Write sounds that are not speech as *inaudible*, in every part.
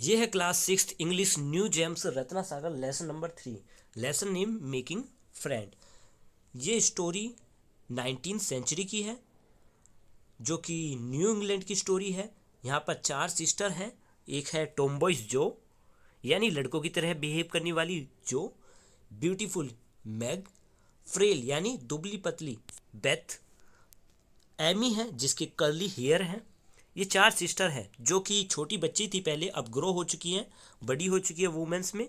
ये है class six English new gems Ratna Sagar lesson number three lesson name making friend ये story nineteen century की है जो कि न्यू इंग्लैंड की स्टोरी है यहाँ पर चार सिस्टर हैं एक है टोम्बोइस जो यानी लड़कों की तरह बिहेव करने वाली जो ब्यूटीफुल मैग फ्रेल यानी दुबली पतली बेथ एमी है जिसके कर्ली हेयर हैं ये चार सिस्टर है जो कि छोटी बच्ची थी पहले अब ग्रो हो चुकी हैं बड़ी हो चुकी है वुमेंस में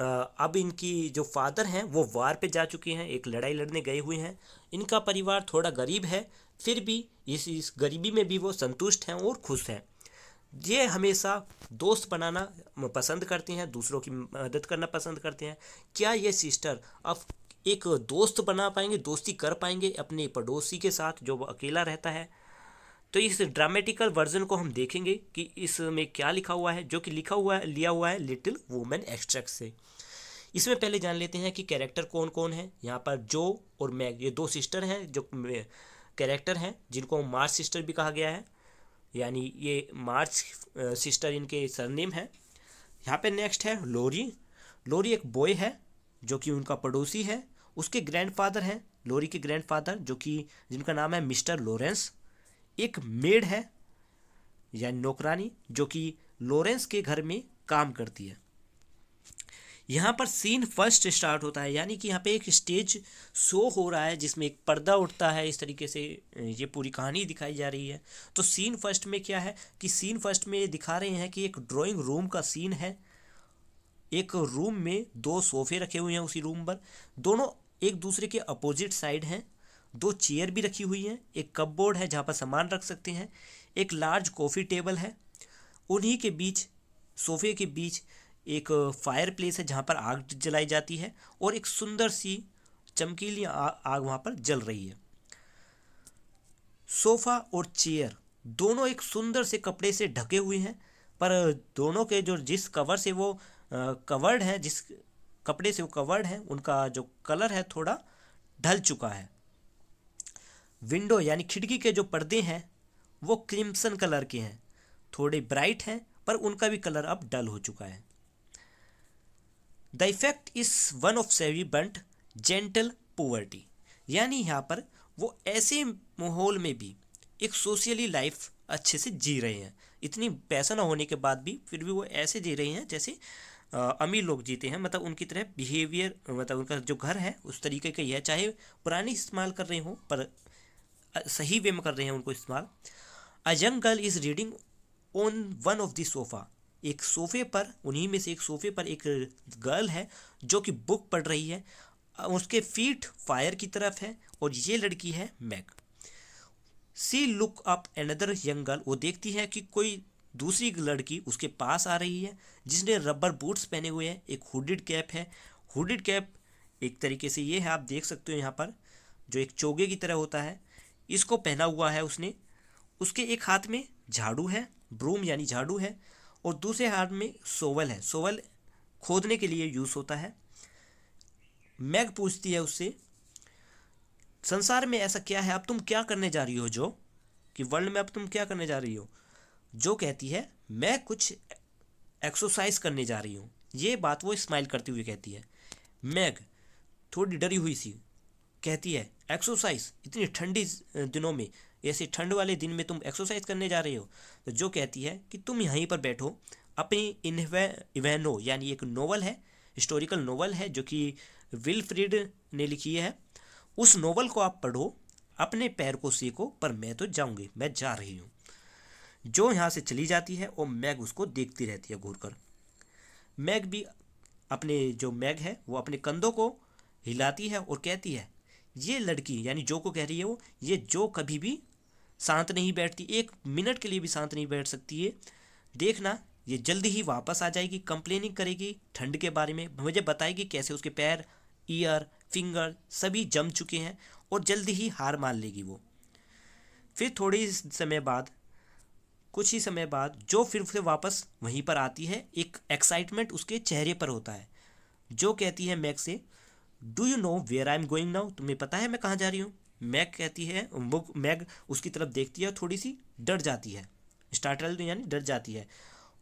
अब इनकी जो फादर हैं वो वार पे जा चुके हैं एक लड़ाई लड़ने गए हुए हैं इनका परिवार थोड़ा गरीब है फिर भी इस इस गरीबी में भी वो संतुष्ट हैं और खुश हैं ये हमेशा दोस्त बनाना पसंद करते हैं दूसरों की मदद करना पसंद करते हैं क्या ये सिस्टर अब एक दोस्त बना पाएंगे दोस्ती कर पाएंगे अपने पड़ोसी के साथ जो अकेला रहता है तो इस ड्रामेटिकल वर्जन को हम देखेंगे कि इसमें क्या लिखा हुआ है जो कि लिखा हुआ है लिया हुआ है लिटिल वुमेन एक्सट्रैक्ट से इसमें पहले जान लेते हैं कि कैरेक्टर कौन कौन है यहाँ पर जो और मैग ये दो सिस्टर हैं जो कैरेक्टर हैं जिनको मार्च सिस्टर भी कहा गया है यानी ये मार्च सिस्टर इनके सरनेम है यहाँ पे नेक्स्ट है लोरी लोरी एक बॉय है जो कि उनका पड़ोसी है उसके ग्रैंडफादर हैं लोरी के ग्रैंडफादर जो कि जिनका नाम है मिस्टर लॉरेंस एक मेड है यानी नौकरानी जो कि लॉरेंस के घर में काम करती है यहाँ पर सीन फर्स्ट स्टार्ट होता है यानी कि यहाँ पे एक स्टेज शो हो रहा है जिसमें एक पर्दा उठता है इस तरीके से ये पूरी कहानी दिखाई जा रही है तो सीन फर्स्ट में क्या है कि सीन फर्स्ट में ये दिखा रहे हैं कि एक ड्राइंग रूम का सीन है एक रूम में दो सोफे रखे हुए हैं उसी रूम पर दोनों एक दूसरे के अपोजिट साइड हैं दो चेयर भी रखी हुई हैं एक कपबोर्ड है जहाँ पर सामान रख सकते हैं एक लार्ज कॉफ़ी टेबल है उन्हीं के बीच सोफे के बीच एक फायर प्लेस है जहाँ पर आग जलाई जाती है और एक सुंदर सी चमकीली आग वहाँ पर जल रही है सोफ़ा और चेयर दोनों एक सुंदर से कपड़े से ढके हुए हैं पर दोनों के जो जिस कवर से वो कवर्ड है जिस कपड़े से वो कवर्ड है उनका जो कलर है थोड़ा ढल चुका है विंडो यानी खिड़की के जो पर्दे हैं वो क्रिम्सन कलर के हैं थोड़े ब्राइट हैं पर उनका भी कलर अब डल हो चुका है the effect is one of सेवी बंट जेंटल पोवर्टी यानी यहाँ पर वो ऐसे माहौल में भी एक सोशली लाइफ अच्छे से जी रहे हैं इतनी पैसा ना होने के बाद भी फिर भी वो ऐसे जी रहे हैं जैसे अमीर लोग जीते हैं मतलब उनकी तरह बिहेवियर मतलब उनका जो घर है उस तरीके का ही है चाहे पुरानी इस्तेमाल कर रहे हों पर सही वे में कर रहे हैं उनको इस्तेमाल a young girl is reading on one of the sofa एक सोफ़े पर उन्हीं में से एक सोफ़े पर एक गर्ल है जो कि बुक पढ़ रही है उसके फीट फायर की तरफ है और ये लड़की है Meg see look up another young girl वो देखती है कि कोई दूसरी लड़की उसके पास आ रही है जिसने रबर बूट्स पहने हुए हैं एक हुडेड कैप है हुडेड कैप एक तरीके से ये है आप देख सकते हो यहाँ पर जो एक चोगे की तरह होता है इसको पहना हुआ है उसने उसके एक हाथ में झाड़ू है ब्रूम यानी झाड़ू है और दूसरे हाथ में सोवल है सोवल खोदने के लिए यूज़ होता है मैग पूछती है उससे संसार में ऐसा क्या है अब तुम क्या करने जा रही हो जो कि वर्ल्ड में अब तुम क्या करने जा रही हो जो कहती है मैं कुछ एक्सरसाइज करने जा रही हूँ ये बात वो स्माइल करते हुए कहती है मैग थोड़ी डरी हुई सी कहती है एक्सरसाइज इतनी ठंडी दिनों में ऐसे ठंड वाले दिन में तुम एक्सरसाइज करने जा रहे हो तो जो कहती है कि तुम यहीं पर बैठो अपनी इन्वे इवेनो यानी एक नोवल है हिस्टोरिकल नोवल है जो कि विलफ्रीड ने लिखी है उस नोवल को आप पढ़ो अपने पैर को सीखो पर मैं तो जाऊंगी मैं जा रही हूँ जो यहाँ से चली जाती है वो मैग उसको देखती रहती है घूर कर मैग भी अपने जो मैग है वो अपने कंधों को हिलाती है और कहती है ये लड़की यानी जो को कह रही है वो ये जो कभी भी शांत नहीं बैठती एक मिनट के लिए भी शांत नहीं बैठ सकती है देखना ये जल्दी ही वापस आ जाएगी कंप्लेनिंग करेगी ठंड के बारे में मुझे बताएगी कैसे उसके पैर ईयर फिंगर सभी जम चुके हैं और जल्दी ही हार मान लेगी वो फिर थोड़ी समय बाद कुछ ही समय बाद जो फिर से वापस वहीं पर आती है एक एक्साइटमेंट उसके चेहरे पर होता है जो कहती है मैक से do you know where I am going now तुम्हें पता है मैं कहाँ जा रही हूँ मैग कहती है बुक मैग उसकी तरफ देखती है थोड़ी सी डर जाती है स्टार्टल यानी डर जाती है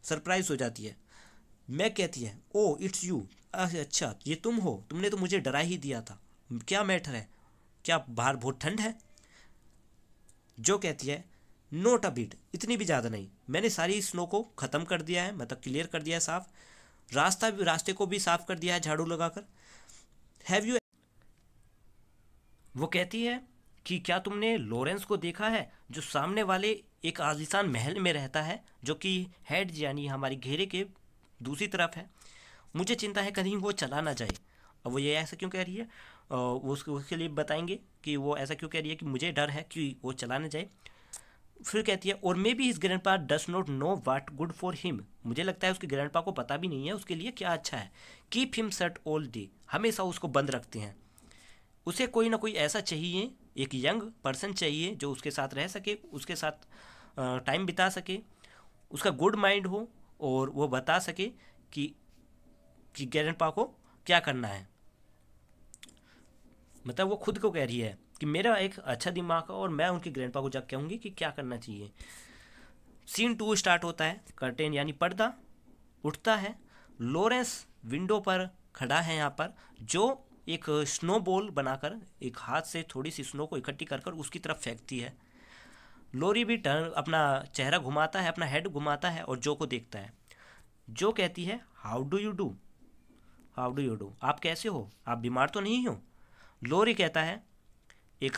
सरप्राइज हो जाती है मैग कहती है ओ इट्स यू अच्छा ये तुम हो तुमने तो मुझे डरा ही दिया था क्या मैटर है क्या बाहर बहुत ठंड है जो कहती है नोट अ बीट इतनी भी ज़्यादा नहीं मैंने सारी स्नो को ख़त्म कर दिया है मतलब क्लियर कर दिया है साफ रास्ता भी रास्ते को भी साफ कर दिया है झाड़ू लगाकर हैव यू वो कहती है कि क्या तुमने लॉरेंस को देखा है जो सामने वाले एक आजिशान महल में रहता है जो कि हेड यानी हमारी घेरे के दूसरी तरफ है मुझे चिंता है कहीं वो चला ना जाए और वो ये ऐसा क्यों कह रही है वो उसके उसके लिए बताएंगे कि वो ऐसा क्यों कह रही है कि मुझे डर है कि वो चला ना जाए फिर कहती है और maybe his grandpa does not know what good for him मुझे लगता है उसके ग्रैंड पा को पता भी नहीं है उसके लिए क्या अच्छा है keep him set all day हमेशा उसको बंद रखते हैं उसे कोई ना कोई ऐसा चाहिए एक यंग पर्सन चाहिए जो उसके साथ रह सके उसके साथ टाइम बिता सके उसका गुड माइंड हो और वो बता सके कि कि ग्रैंड पा को क्या करना है मतलब वो खुद को कह रही है कि मेरा एक अच्छा दिमाग है और मैं उनके ग्रैंड को जाकर कहूँगी कि क्या करना चाहिए सीन टू स्टार्ट होता है कर्टेन यानी पर्दा उठता है लॉरेंस विंडो पर खड़ा है यहाँ पर जो एक स्नो बॉल बनाकर एक हाथ से थोड़ी सी स्नो को इकट्ठी कर कर उसकी तरफ फेंकती है लोरी भी टर्न अपना चेहरा घुमाता है अपना हेड घुमाता है और जो को देखता है जो कहती है how do you do how do you do आप कैसे हो आप बीमार तो नहीं हो लोरी कहता है एक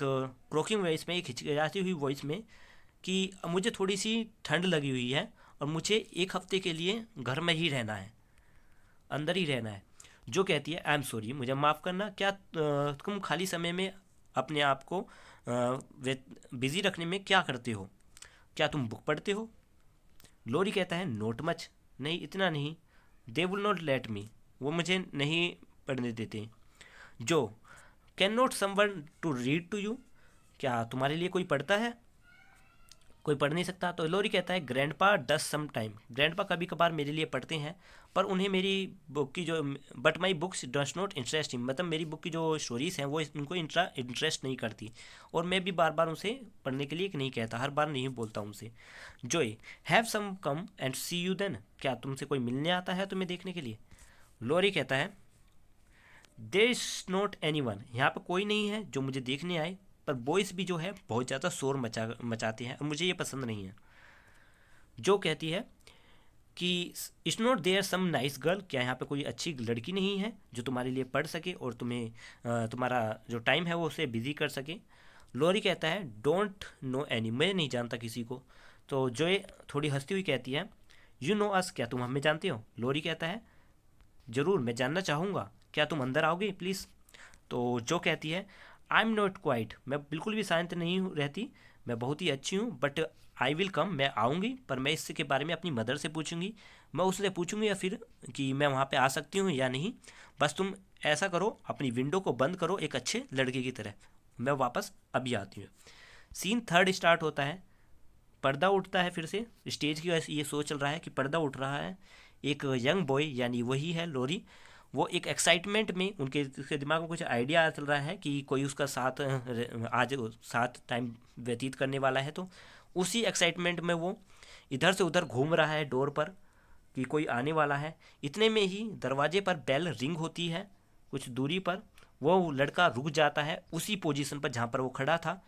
क्रोकिंग वॉइस में एक हिचकिचाती हुई वॉइस में कि मुझे थोड़ी सी ठंड लगी हुई है और मुझे एक हफ्ते के लिए घर में ही रहना है अंदर ही रहना है जो कहती है आई एम सॉरी मुझे माफ़ करना क्या तुम खाली समय में अपने आप को बिज़ी रखने में क्या करते हो क्या तुम बुक पढ़ते हो लोरी कहता है नोट मच नहीं इतना नहीं दे वुल नॉट लेट मी वो मुझे नहीं पढ़ने देते जो can not someone to read to you क्या तुम्हारे लिए कोई पढ़ता है कोई पढ़ नहीं सकता तो लोरी कहता है ग्रैंड पा डस सम टाइम ग्रैंड पा कभी कभार मेरे लिए पढ़ते हैं पर उन्हें मेरी बुक की जो but my books does not interest मतलब मेरी बुक की जो स्टोरीज़ हैं वो उनको इंट्रा इंटरेस्ट नहीं करती और मैं भी बार बार उनसे पढ़ने के लिए नहीं कहता हर बार नहीं बोलता उनसे Joe have some come and see you then क्या तुमसे कोई मिलने आता है तुम्हें देखने के लिए लोरी कहता है there is not anyone यहाँ पर कोई नहीं है जो मुझे देखने आए पर बॉयस भी जो है बहुत ज़्यादा शोर मचा मचाते हैं और मुझे ये पसंद नहीं है जो कहती है कि it's not there some nice girl क्या यहाँ पे कोई अच्छी लड़की नहीं है जो तुम्हारे लिए पढ़ सके और तुम्हें तुम्हारा जो टाइम है वो उसे बिज़ी कर सके लोरी कहता है डोंट नो एनी मैं नहीं जानता किसी को तो जो ये थोड़ी हंसती हुई कहती है यू नो अस क्या तुम हमें जानते हो लोरी कहता है ज़रूर मैं जानना चाहूँगा क्या तुम अंदर आओगे प्लीज़ तो जो कहती है आई एम नॉट क्वाइट मैं बिल्कुल भी शांत नहीं रहती मैं बहुत ही अच्छी हूँ बट आई विल कम मैं आऊँगी पर मैं इसके बारे में अपनी मदर से पूछूंगी मैं उससे पूछूंगी या फिर कि मैं वहाँ पे आ सकती हूँ या नहीं बस तुम ऐसा करो अपनी विंडो को बंद करो एक अच्छे लड़के की तरह मैं वापस अभी आती हूँ सीन थर्ड स्टार्ट होता है पर्दा उठता है फिर से स्टेज की ये सोच चल रहा है कि पर्दा उठ रहा है एक यंग बॉय यानी वही है लोरी वो एक एक्साइटमेंट में उनके उसके दिमाग में कुछ आइडिया चल रहा है कि कोई उसका साथ आज साथ टाइम व्यतीत करने वाला है तो उसी एक्साइटमेंट में वो इधर से उधर घूम रहा है डोर पर कि कोई आने वाला है इतने में ही दरवाजे पर बेल रिंग होती है कुछ दूरी पर वो लड़का रुक जाता है उसी पोजीशन पर जहाँ पर वो खड़ा था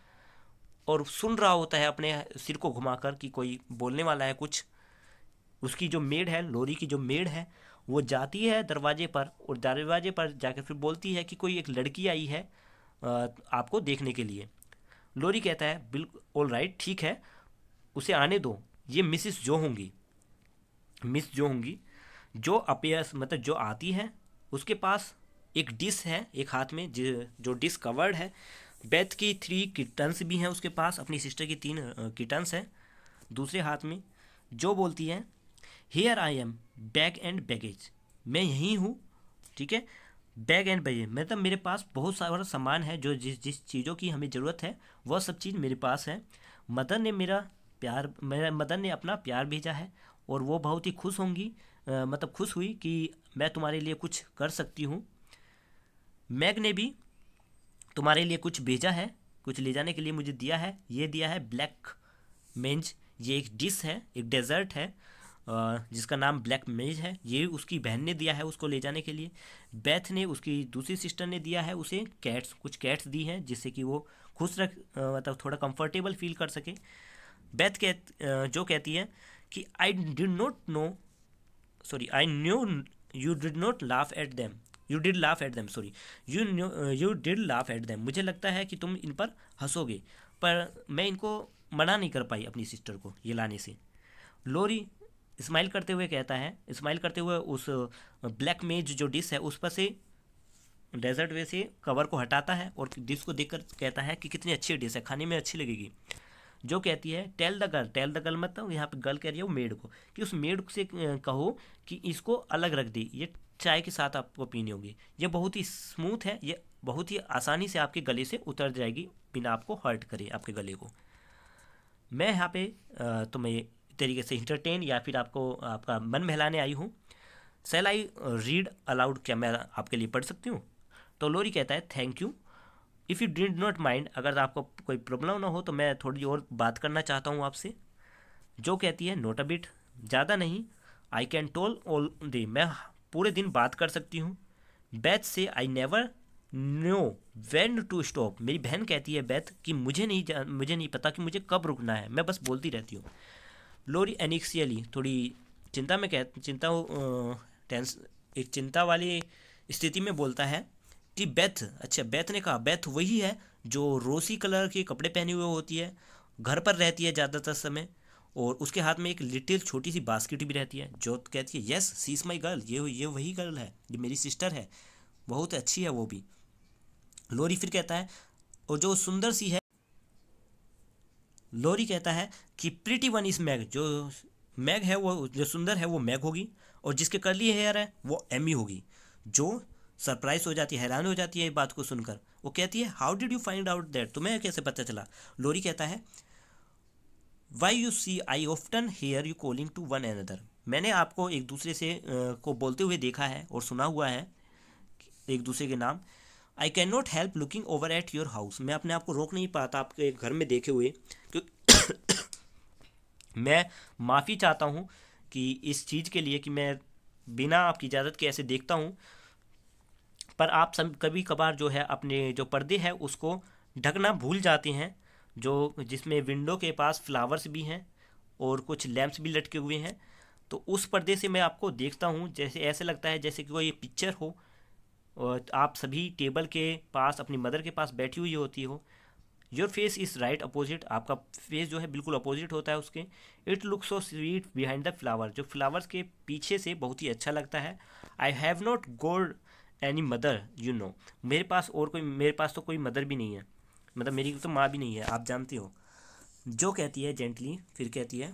और सुन रहा होता है अपने सिर को घुमाकर कि कोई बोलने वाला है कुछ उसकी जो मेड है लोरी की जो मेड है वो जाती है दरवाजे पर और दरवाजे पर जाकर फिर बोलती है कि कोई एक लड़की आई है आपको देखने के लिए लोरी कहता है बिल्कुल ऑल राइट ठीक है उसे आने दो ये मिसिस जो होंगी मिस जो होंगी जो अपेयर्स मतलब जो आती है उसके पास एक डिस है एक हाथ में जो डिस कवर्ड है बेथ की थ्री किटन्स भी हैं उसके पास अपनी सिस्टर की तीन किटन्स हैं दूसरे हाथ में जो बोलती है here I am bag and baggage मैं यहीं हूँ ठीक है बैग एंड बैगेज मतलब मेरे पास बहुत सारा सामान है जो जिस जिस चीज़ों की हमें ज़रूरत है वह सब चीज़ मेरे पास है मदर ने मेरा प्यार मेरा मदर ने अपना प्यार भेजा है और वो बहुत ही खुश होंगी आ, मतलब खुश हुई कि मैं तुम्हारे लिए कुछ कर सकती हूँ मैग ने भी तुम्हारे लिए कुछ भेजा है कुछ ले जाने के लिए मुझे दिया है ये दिया है ब्लैक मेंज ये एक डिश है एक डेजर्ट है जिसका नाम ब्लैक मेज है ये उसकी बहन ने दिया है उसको ले जाने के लिए बैथ ने उसकी दूसरी सिस्टर ने दिया है उसे कैट्स कुछ कैट्स दी हैं जिससे कि वो खुश रख मतलब थोड़ा कंफर्टेबल फील कर सके बैथ कह जो कहती है कि I did not know sorry I knew you did not laugh at them you did laugh at them sorry you knew you did laugh at them मुझे लगता है कि तुम इन पर हंसोगे पर मैं इनको मना नहीं कर पाई अपनी सिस्टर को ये लाने से लोरी स्माइल करते हुए कहता है स्माइल करते हुए उस ब्लैक मेज जो डिश है उस पर से डेजर्ट वे से कवर को हटाता है और डिश को देखकर कहता है कि कितनी अच्छी डिश है खाने में अच्छी लगेगी जो कहती है tell the girl tell the girl मतलब यहाँ पे गर्ल कह रही है वो मेड को कि उस मेड से कहो कि इसको अलग रख दी ये चाय के साथ आपको पीनी होगी ये बहुत ही स्मूथ है ये बहुत ही आसानी से आपके गले से उतर जाएगी बिना आपको हर्ट करे आपके गले को मैं यहाँ पे तो मैं तरीके से इंटरटेन या फिर आपको आपका मन बहलाने आई हूँ सेल आई रीड अलाउड क्या मैं आपके लिए पढ़ सकती हूँ तो लोरी कहता है thank you if you did not mind अगर आपको कोई प्रॉब्लम ना हो तो मैं थोड़ी और बात करना चाहता हूँ आपसे जो कहती है नोट अबिट ज़्यादा नहीं I can talk all day मैं पूरे दिन बात कर सकती हूँ बैथ से I never know when to stop मेरी बहन कहती है बैथ कि मुझे नहीं मुझे नहीं पता कि मुझे कब रुकना है मैं बस बोलती रहती हूँ लोरी एनिक्सियली थोड़ी चिंता में कह चिंता टेंस एक चिंता वाली स्थिति में बोलता है कि बेथ अच्छा बेथ ने कहा बेथ वही है जो रोसी कलर के कपड़े पहने हुए होती है घर पर रहती है ज़्यादातर समय और उसके हाथ में एक लिटिल छोटी सी बास्केट भी रहती है जो कहती है yes she is my girl ये ये वही गर्ल है ये मेरी सिस्टर है बहुत अच्छी है वो भी लोरी फिर कहता है और जो सुंदर सी है लोरी कहता है कि प्रिटी वन इज़ मैग जो मैग है वो जो सुंदर है वो मैग होगी और जिसके करली हेयर है वो एमी होगी जो सरप्राइज हो जाती है हैरान हो जाती है ये बात को सुनकर वो कहती है how did you find out that तुम्हें कैसे पता चला लोरी कहता है why you see I often hear you calling to one another मैंने आपको एक दूसरे से को बोलते हुए देखा है और सुना हुआ है एक दूसरे के नाम I can not help looking over at your house मैं अपने आप को रोक नहीं पाता आपके घर में देखे हुए क्योंकि *coughs* मैं माफ़ी चाहता हूँ कि इस चीज़ के लिए कि मैं बिना आपकी इजाज़त के ऐसे देखता हूँ पर आप सब कभी कभार जो है अपने जो पर्दे हैं उसको ढकना भूल जाते हैं जो जिसमें विंडो के पास फ्लावर्स भी हैं और कुछ लैंप्स भी लटके हुए हैं तो उस पर्दे से मैं आपको देखता हूँ जैसे ऐसे लगता है जैसे कि कोई पिक्चर हो आप सभी टेबल के पास अपनी मदर के पास बैठी हुई होती हो your face is right opposite आपका फेस जो है बिल्कुल अपोजिट होता है उसके it look so sweet behind the flower जो फ्लावर्स के पीछे से बहुत ही अच्छा लगता है I have not got any mother you know मेरे पास और कोई मेरे पास तो कोई मदर भी नहीं है मतलब मेरी तो माँ भी नहीं है आप जानती हो जो कहती है जेंटली फिर कहती है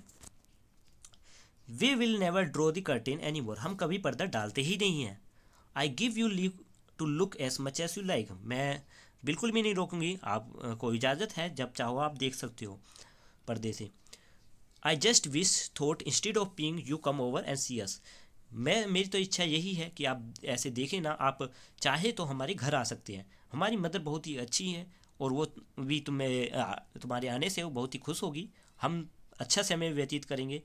we will never draw the curtain any more हम कभी पर्दा डालते ही नहीं हैं I give you leave to look as much as you like मैं बिल्कुल भी नहीं रोकूंगी आपको इजाज़त है जब चाहो आप देख सकते हो पर्दे से I just wish thought instead of peeping you come over and see us मैं मेरी तो इच्छा यही है कि आप ऐसे देखें ना आप चाहे तो हमारे घर आ सकते हैं हमारी मदर बहुत ही अच्छी है और वो भी तुम्हें तुम्हारे आने से वो बहुत ही खुश होगी हम अच्छा समय व्यतीत करेंगे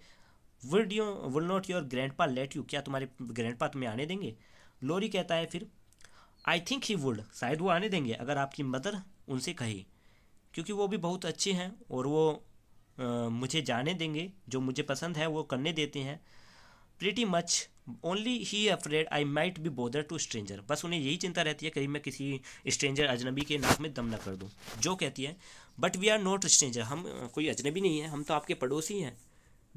would you will not your grandpa let you क्या तुम्हारे ग्रैंड पा तुम्हें आने देंगे लोरी कहता है फिर आई थिंक ही वुड शायद वो आने देंगे अगर आपकी मदर उनसे कही क्योंकि वो भी बहुत अच्छे हैं और वो आ, मुझे जाने देंगे जो मुझे पसंद है वो करने देते हैं pretty much only he afraid I might be bother to stranger बस उन्हें यही चिंता रहती है कहीं मैं किसी स्ट्रेंजर अजनबी के नाक में दम ना कर दूँ जो कहती है but we are not stranger हम कोई अजनबी नहीं है हम तो आपके पड़ोसी हैं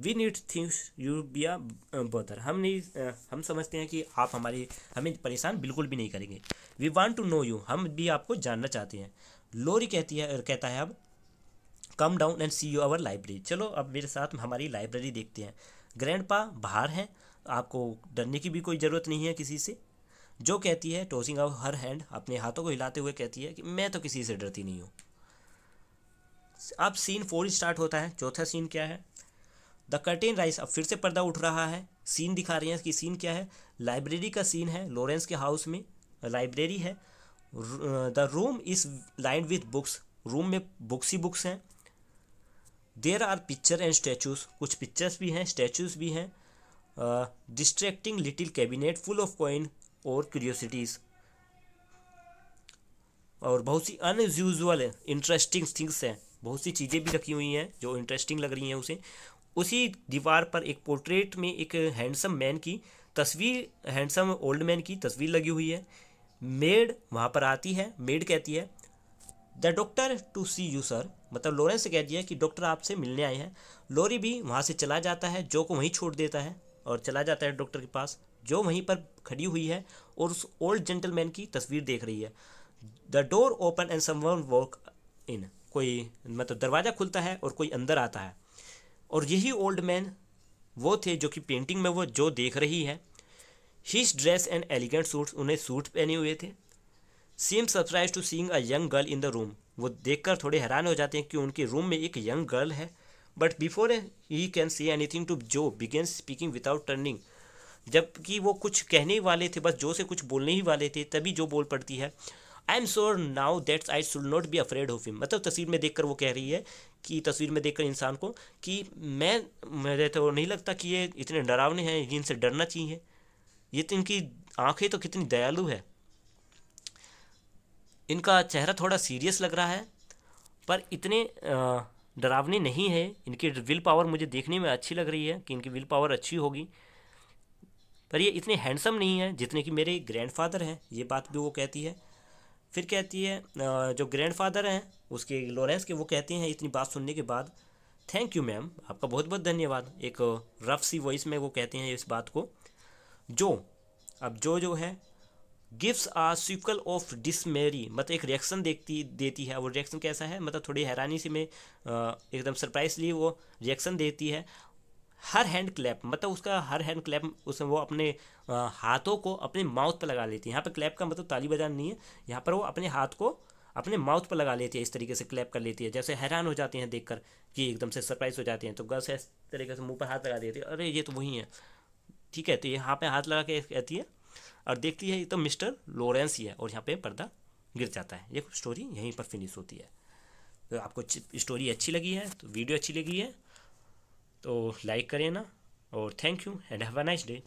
we need things you be a bother हम नहीं uh, हम समझते हैं कि आप हमारी हमें परेशान बिल्कुल भी नहीं करेंगे we want to know you हम भी आपको जानना चाहते हैं लोरी कहती है कहता है अब come down and see you our library चलो अब मेरे साथ हमारी लाइब्रेरी देखते हैं ग्रैंड पा बाहर हैं आपको डरने की भी कोई ज़रूरत नहीं है किसी से जो कहती है टोसिंग आउ हर हैंड अपने हाथों को हिलाते हुए कहती है कि मैं तो किसी से डरती नहीं हूँ अब सीन फोर स्टार्ट होता है चौथा सीन क्या है द कर्टेन राइस अब फिर से पर्दा उठ रहा है सीन दिखा रही है कि सीन क्या है लाइब्रेरी का सीन है लॉरेंस के हाउस में लाइब्रेरी है the room is lined with books room में बुक्स ही बुक्स हैं there are picture and statues कुछ पिक्चर्स भी हैं स्टैचूज भी हैं distracting little cabinet full of coin और क्यूरियोसिटीज़ और बहुत सी अनयूजल इंटरेस्टिंग थिंग्स हैं बहुत सी चीज़ें भी रखी हुई हैं जो इंटरेस्टिंग लग रही हैं उसे उसी दीवार पर एक पोर्ट्रेट में एक हैंडसम मैन की तस्वीर हैंडसम ओल्ड मैन की तस्वीर लगी हुई है मेड वहाँ पर आती है मेड कहती है the doctor to see you sir मतलब लॉरेंस कहती है कि डॉक्टर आपसे मिलने आए हैं लोरी भी वहाँ से चला जाता है जो को वहीं छोड़ देता है और चला जाता है डॉक्टर के पास जो वहीं पर खड़ी हुई है और उस ओल्ड जेंटलमैन की तस्वीर देख रही है the door open and someone walk in कोई मतलब दरवाज़ा खुलता है और कोई अंदर आता है और यही ओल्ड मैन वो थे जो कि पेंटिंग में वो जो देख रही है his dress and elegant suit उन्हें सूट पहने हुए थे same surprise to seeing a young girl in the room वो देखकर थोड़े हैरान हो जाते हैं कि उनके रूम में एक यंग गर्ल है but before he can see anything to Jo began speaking without turning जबकि वो कुछ कहने वाले थे बस जो से कुछ बोलने ही वाले थे तभी जो बोल पड़ती है I am sure now that's I should not be afraid of him मतलब तस्वीर में देखकर वो कह रही है कि तस्वीर में देखकर इंसान को कि मैं मेरे तो नहीं लगता कि ये इतने डरावने हैं इनसे डरना चाहिए ये तो इनकी आँखें तो कितनी दयालु है इनका चेहरा थोड़ा सीरियस लग रहा है पर इतने डरावने नहीं है इनकी विल पावर मुझे देखने में अच्छी लग रही है कि इनकी विल पावर अच्छी होगी पर ये इतने हैंडसम नहीं है जितने कि मेरे ग्रैंडफादर हैं ये बात भी वो कहती है फिर कहती है जो ग्रैंडफादर हैं उसके लॉरेंस के वो कहती हैं इतनी बात सुनने के बाद थैंक यू मैम आपका बहुत बहुत धन्यवाद एक रफ सी वॉइस में वो कहती हैं इस बात को जो अब जो जो है gives a sickle of dismay मतलब एक रिएक्शन देखती देती है वो रिएक्शन कैसा है मतलब थोड़ी हैरानी से में एकदम सरप्राइजली वो रिएक्शन देती है हर हैंड क्लैप मतलब उसका हर हैंड क्लैप उसमें वो अपने हाथों को अपने माउथ पर लगा लेती है यहाँ पर क्लैप का मतलब ताली बजाना नहीं है यहाँ पर वो अपने हाथ को अपने माउथ पर लगा लेती है इस तरीके से क्लैप कर लेती है जैसे हैरान हो जाते हैं देखकर कि एकदम से सरप्राइज हो जाते हैं तो गर्ल्स इस तरीके से मुंह पर हाथ लगा देती है अरे ये तो वही है ठीक है तो ये यहाँ पे हाथ लगा के कहती है और देखती है ये तो मिस्टर लॉरेंस ही है और यहाँ पे पर्दा गिर जाता है ये स्टोरी यहीं पर फिनिश होती है तो आपको स्टोरी अच्छी लगी है तो वीडियो अच्छी लगी है तो लाइक करें ना और thank you and have a nice day